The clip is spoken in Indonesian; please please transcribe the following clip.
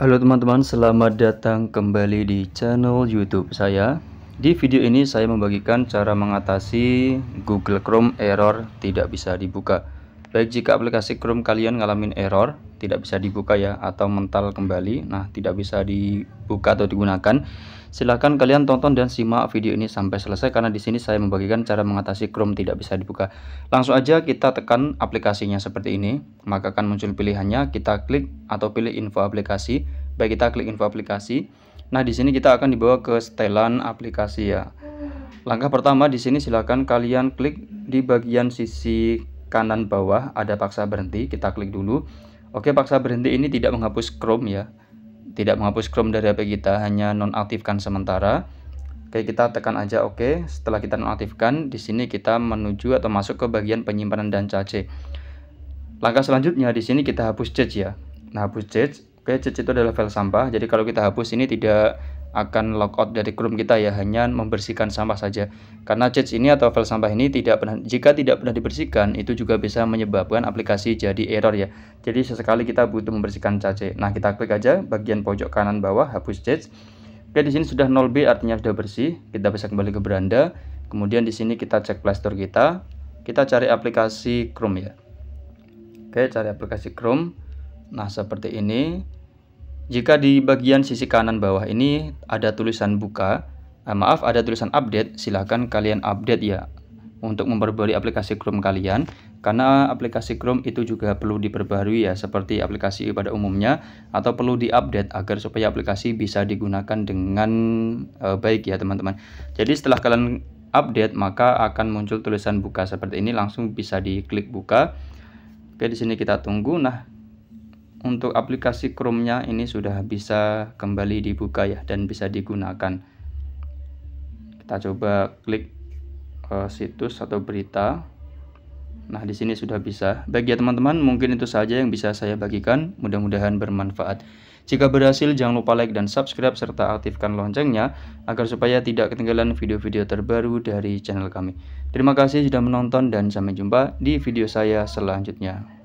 Halo teman-teman, selamat datang kembali di channel YouTube saya. Di video ini saya membagikan cara mengatasi Google Chrome error tidak bisa dibuka. Baik jika aplikasi Chrome kalian ngalamin error, tidak bisa dibuka ya atau mental kembali nah tidak bisa dibuka atau digunakan silahkan kalian tonton dan simak video ini sampai selesai karena di sini saya membagikan cara mengatasi Chrome tidak bisa dibuka langsung aja kita tekan aplikasinya seperti ini maka akan muncul pilihannya kita klik atau pilih info aplikasi baik kita klik info aplikasi nah di sini kita akan dibawa ke setelan aplikasi ya langkah pertama di sini silahkan kalian klik di bagian sisi kanan bawah ada paksa berhenti kita klik dulu Oke, paksa berhenti ini tidak menghapus Chrome ya. Tidak menghapus Chrome dari HP kita, hanya nonaktifkan sementara. Oke, kita tekan aja oke. Setelah kita nonaktifkan, di sini kita menuju atau masuk ke bagian penyimpanan dan cache. Langkah selanjutnya di sini kita hapus cache ya. Nah, hapus cache. Oke, cache itu adalah file sampah. Jadi kalau kita hapus ini tidak akan logout dari Chrome kita ya hanya membersihkan sampah saja karena chat ini atau file sampah ini tidak pernah jika tidak pernah dibersihkan itu juga bisa menyebabkan aplikasi jadi error ya jadi sesekali kita butuh membersihkan cache nah kita klik aja bagian pojok kanan bawah hapus chat oke di sini sudah 0b artinya sudah bersih kita bisa kembali ke beranda kemudian di sini kita cek playstore kita kita cari aplikasi Chrome ya oke cari aplikasi Chrome nah seperti ini jika di bagian sisi kanan bawah ini ada tulisan buka, eh, maaf ada tulisan update, silahkan kalian update ya untuk memperbarui aplikasi Chrome kalian karena aplikasi Chrome itu juga perlu diperbarui ya seperti aplikasi pada umumnya atau perlu diupdate agar supaya aplikasi bisa digunakan dengan eh, baik ya teman-teman. Jadi setelah kalian update maka akan muncul tulisan buka seperti ini langsung bisa diklik buka. Oke di sini kita tunggu. Nah, untuk aplikasi Chrome-nya ini sudah bisa kembali dibuka ya dan bisa digunakan. Kita coba klik e, situs atau berita. Nah, di sini sudah bisa. Bagi ya, teman-teman, mungkin itu saja yang bisa saya bagikan. Mudah-mudahan bermanfaat. Jika berhasil, jangan lupa like dan subscribe serta aktifkan loncengnya agar supaya tidak ketinggalan video-video terbaru dari channel kami. Terima kasih sudah menonton dan sampai jumpa di video saya selanjutnya.